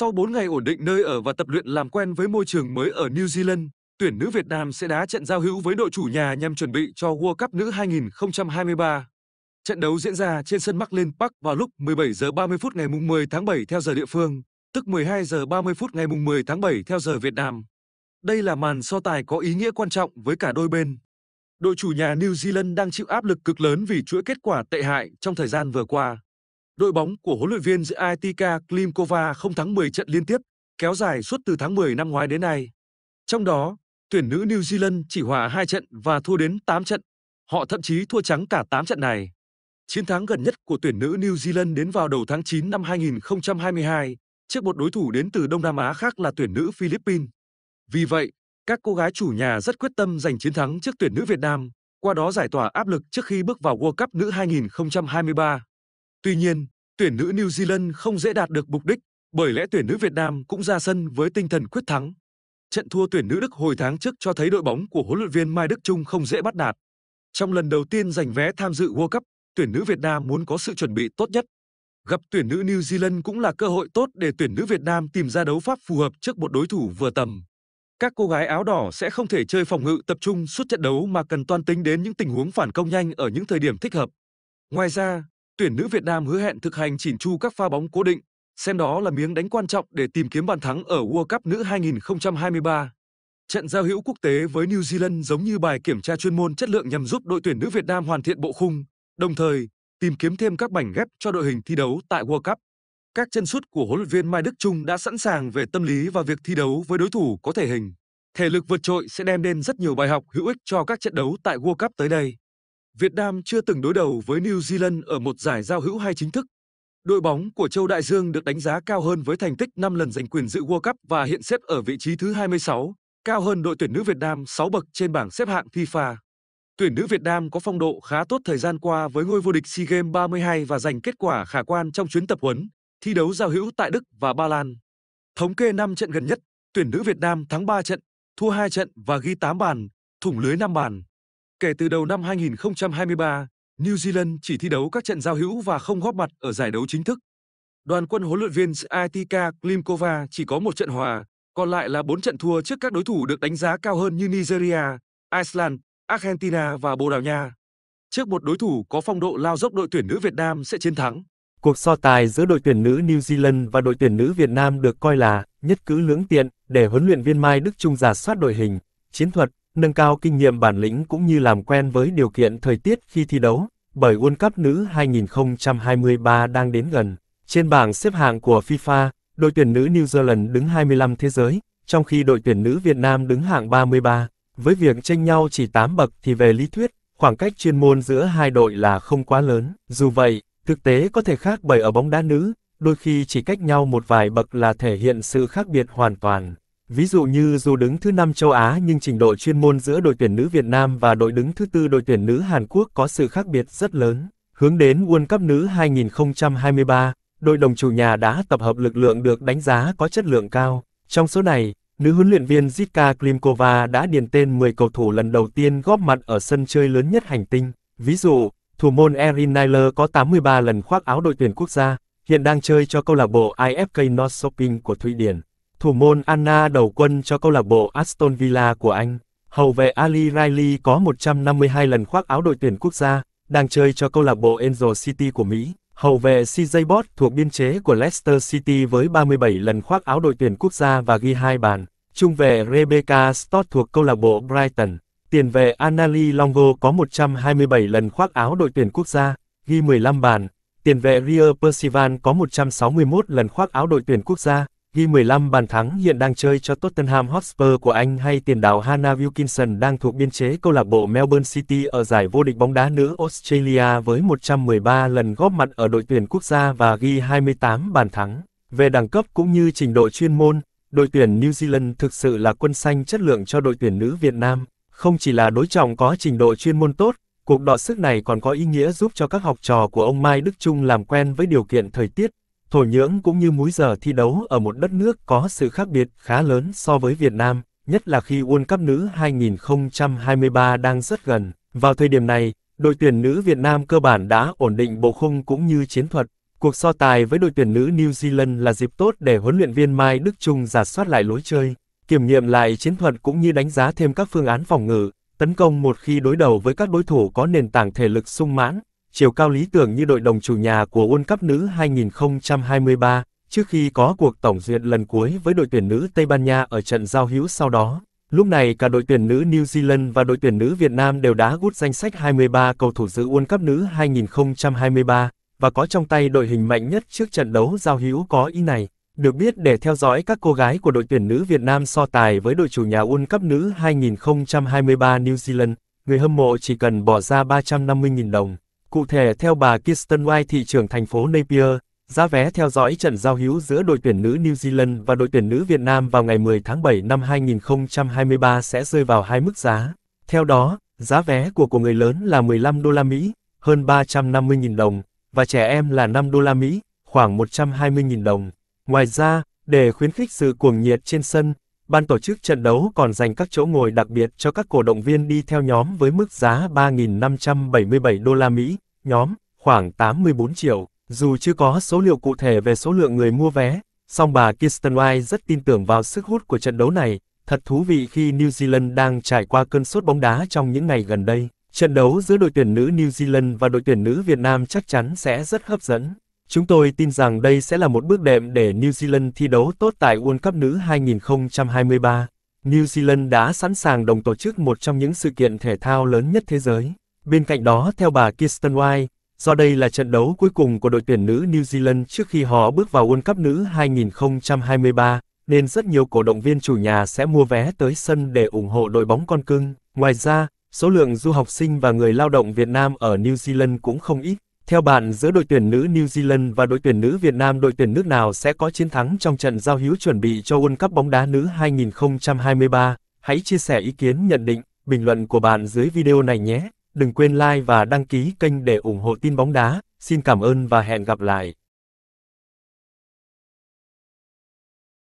Sau 4 ngày ổn định nơi ở và tập luyện làm quen với môi trường mới ở New Zealand, tuyển nữ Việt Nam sẽ đá trận giao hữu với đội chủ nhà nhằm chuẩn bị cho World Cup nữ 2023. Trận đấu diễn ra trên sân Marlin Park vào lúc 17 giờ 30 phút ngày 10 tháng 7 theo giờ địa phương, tức 12 giờ 30 phút ngày 10 tháng 7 theo giờ Việt Nam. Đây là màn so tài có ý nghĩa quan trọng với cả đôi bên. Đội chủ nhà New Zealand đang chịu áp lực cực lớn vì chuỗi kết quả tệ hại trong thời gian vừa qua đội bóng của huấn luyện viên Zaitika Klimkova không thắng 10 trận liên tiếp, kéo dài suốt từ tháng 10 năm ngoái đến nay. Trong đó, tuyển nữ New Zealand chỉ hòa 2 trận và thua đến 8 trận. Họ thậm chí thua trắng cả 8 trận này. Chiến thắng gần nhất của tuyển nữ New Zealand đến vào đầu tháng 9 năm 2022 trước một đối thủ đến từ Đông Nam Á khác là tuyển nữ Philippines. Vì vậy, các cô gái chủ nhà rất quyết tâm giành chiến thắng trước tuyển nữ Việt Nam, qua đó giải tỏa áp lực trước khi bước vào World Cup nữ 2023. Tuy nhiên, tuyển nữ New Zealand không dễ đạt được mục đích, bởi lẽ tuyển nữ Việt Nam cũng ra sân với tinh thần quyết thắng. Trận thua tuyển nữ Đức hồi tháng trước cho thấy đội bóng của huấn luyện viên Mai Đức Trung không dễ bắt nạt. Trong lần đầu tiên giành vé tham dự World Cup, tuyển nữ Việt Nam muốn có sự chuẩn bị tốt nhất. Gặp tuyển nữ New Zealand cũng là cơ hội tốt để tuyển nữ Việt Nam tìm ra đấu pháp phù hợp trước một đối thủ vừa tầm. Các cô gái áo đỏ sẽ không thể chơi phòng ngự tập trung suốt trận đấu mà cần toàn tính đến những tình huống phản công nhanh ở những thời điểm thích hợp. Ngoài ra, tuyển nữ Việt Nam hứa hẹn thực hành chỉn chu các pha bóng cố định, xem đó là miếng đánh quan trọng để tìm kiếm bàn thắng ở World Cup nữ 2023. Trận giao hữu quốc tế với New Zealand giống như bài kiểm tra chuyên môn chất lượng nhằm giúp đội tuyển nữ Việt Nam hoàn thiện bộ khung, đồng thời tìm kiếm thêm các mảnh ghép cho đội hình thi đấu tại World Cup. Các chân sút của huấn luyện viên Mai Đức Trung đã sẵn sàng về tâm lý và việc thi đấu với đối thủ có thể hình. Thể lực vượt trội sẽ đem đến rất nhiều bài học hữu ích cho các trận đấu tại World Cup tới đây. Việt Nam chưa từng đối đầu với New Zealand ở một giải giao hữu hay chính thức. Đội bóng của châu Đại Dương được đánh giá cao hơn với thành tích 5 lần giành quyền dự World Cup và hiện xếp ở vị trí thứ 26, cao hơn đội tuyển nữ Việt Nam 6 bậc trên bảng xếp hạng FIFA. Tuyển nữ Việt Nam có phong độ khá tốt thời gian qua với ngôi vô địch SEA Games 32 và giành kết quả khả quan trong chuyến tập huấn, thi đấu giao hữu tại Đức và Ba Lan. Thống kê 5 trận gần nhất, tuyển nữ Việt Nam thắng 3 trận, thua 2 trận và ghi 8 bàn, thủng lưới 5 bàn. Kể từ đầu năm 2023, New Zealand chỉ thi đấu các trận giao hữu và không góp mặt ở giải đấu chính thức. Đoàn quân huấn luyện viên Atika Klimkova chỉ có một trận hòa, còn lại là bốn trận thua trước các đối thủ được đánh giá cao hơn như Nigeria, Iceland, Argentina và Bồ Đào Nha. Trước một đối thủ có phong độ lao dốc đội tuyển nữ Việt Nam sẽ chiến thắng. Cuộc so tài giữa đội tuyển nữ New Zealand và đội tuyển nữ Việt Nam được coi là nhất cứ lưỡng tiện để huấn luyện viên Mai Đức Trung giả soát đội hình, chiến thuật, nâng cao kinh nghiệm bản lĩnh cũng như làm quen với điều kiện thời tiết khi thi đấu, bởi World Cup nữ 2023 đang đến gần. Trên bảng xếp hạng của FIFA, đội tuyển nữ New Zealand đứng 25 thế giới, trong khi đội tuyển nữ Việt Nam đứng hạng 33. Với việc tranh nhau chỉ 8 bậc thì về lý thuyết, khoảng cách chuyên môn giữa hai đội là không quá lớn. Dù vậy, thực tế có thể khác bởi ở bóng đá nữ, đôi khi chỉ cách nhau một vài bậc là thể hiện sự khác biệt hoàn toàn. Ví dụ như dù đứng thứ 5 châu Á nhưng trình độ chuyên môn giữa đội tuyển nữ Việt Nam và đội đứng thứ tư đội tuyển nữ Hàn Quốc có sự khác biệt rất lớn. Hướng đến World Cup nữ 2023, đội đồng chủ nhà đã tập hợp lực lượng được đánh giá có chất lượng cao. Trong số này, nữ huấn luyện viên Zitka Klimkova đã điền tên 10 cầu thủ lần đầu tiên góp mặt ở sân chơi lớn nhất hành tinh. Ví dụ, thủ môn Erin Naylor có 83 lần khoác áo đội tuyển quốc gia, hiện đang chơi cho câu lạc bộ IFK North Shopping của Thụy Điển. Thủ môn Anna đầu quân cho câu lạc bộ Aston Villa của Anh. Hậu vệ Ali Riley có 152 lần khoác áo đội tuyển quốc gia, đang chơi cho câu lạc bộ Angel City của Mỹ. Hậu vệ CJ Bott thuộc biên chế của Leicester City với 37 lần khoác áo đội tuyển quốc gia và ghi hai bàn. Trung vệ Rebecca Stott thuộc câu lạc bộ Brighton. Tiền vệ Anali Longo có 127 lần khoác áo đội tuyển quốc gia, ghi 15 bàn. Tiền vệ Rio Percival có 161 lần khoác áo đội tuyển quốc gia, ghi 15 bàn thắng hiện đang chơi cho Tottenham Hotspur của Anh hay tiền đạo Hannah Wilkinson đang thuộc biên chế câu lạc bộ Melbourne City ở giải vô địch bóng đá nữ Australia với 113 lần góp mặt ở đội tuyển quốc gia và ghi 28 bàn thắng. Về đẳng cấp cũng như trình độ chuyên môn, đội tuyển New Zealand thực sự là quân xanh chất lượng cho đội tuyển nữ Việt Nam. Không chỉ là đối trọng có trình độ chuyên môn tốt, cuộc đọ sức này còn có ý nghĩa giúp cho các học trò của ông Mai Đức Trung làm quen với điều kiện thời tiết, Thổ Nhưỡng cũng như múi giờ thi đấu ở một đất nước có sự khác biệt khá lớn so với Việt Nam, nhất là khi World Cup nữ 2023 đang rất gần. Vào thời điểm này, đội tuyển nữ Việt Nam cơ bản đã ổn định bộ khung cũng như chiến thuật. Cuộc so tài với đội tuyển nữ New Zealand là dịp tốt để huấn luyện viên Mai Đức Trung giả soát lại lối chơi, kiểm nghiệm lại chiến thuật cũng như đánh giá thêm các phương án phòng ngự, tấn công một khi đối đầu với các đối thủ có nền tảng thể lực sung mãn, chiều cao lý tưởng như đội đồng chủ nhà của World Cup nữ 2023, trước khi có cuộc tổng duyệt lần cuối với đội tuyển nữ Tây Ban Nha ở trận giao hữu sau đó. Lúc này cả đội tuyển nữ New Zealand và đội tuyển nữ Việt Nam đều đã gút danh sách 23 cầu thủ dự World Cup nữ 2023 và có trong tay đội hình mạnh nhất trước trận đấu giao hữu có ý này. Được biết để theo dõi các cô gái của đội tuyển nữ Việt Nam so tài với đội chủ nhà World Cup nữ 2023 New Zealand, người hâm mộ chỉ cần bỏ ra 350.000 đồng. Cụ thể theo bà Kirsten White thị trường thành phố Napier, giá vé theo dõi trận giao hữu giữa đội tuyển nữ New Zealand và đội tuyển nữ Việt Nam vào ngày 10 tháng 7 năm 2023 sẽ rơi vào hai mức giá. Theo đó, giá vé của của người lớn là 15 đô la Mỹ, hơn 350.000 đồng, và trẻ em là 5 đô la Mỹ, khoảng 120.000 đồng. Ngoài ra, để khuyến khích sự cuồng nhiệt trên sân, ban tổ chức trận đấu còn dành các chỗ ngồi đặc biệt cho các cổ động viên đi theo nhóm với mức giá 3.577 đô la Mỹ, nhóm, khoảng 84 triệu. Dù chưa có số liệu cụ thể về số lượng người mua vé, song bà Kirsten White rất tin tưởng vào sức hút của trận đấu này. Thật thú vị khi New Zealand đang trải qua cơn sốt bóng đá trong những ngày gần đây. Trận đấu giữa đội tuyển nữ New Zealand và đội tuyển nữ Việt Nam chắc chắn sẽ rất hấp dẫn. Chúng tôi tin rằng đây sẽ là một bước đệm để New Zealand thi đấu tốt tại World Cup nữ 2023. New Zealand đã sẵn sàng đồng tổ chức một trong những sự kiện thể thao lớn nhất thế giới. Bên cạnh đó, theo bà Kirsten White, do đây là trận đấu cuối cùng của đội tuyển nữ New Zealand trước khi họ bước vào World Cup nữ 2023, nên rất nhiều cổ động viên chủ nhà sẽ mua vé tới sân để ủng hộ đội bóng con cưng. Ngoài ra, số lượng du học sinh và người lao động Việt Nam ở New Zealand cũng không ít. Theo bạn giữa đội tuyển nữ New Zealand và đội tuyển nữ Việt Nam đội tuyển nước nào sẽ có chiến thắng trong trận giao hữu chuẩn bị cho World Cup bóng đá nữ 2023? Hãy chia sẻ ý kiến nhận định, bình luận của bạn dưới video này nhé. Đừng quên like và đăng ký kênh để ủng hộ tin bóng đá. Xin cảm ơn và hẹn gặp lại.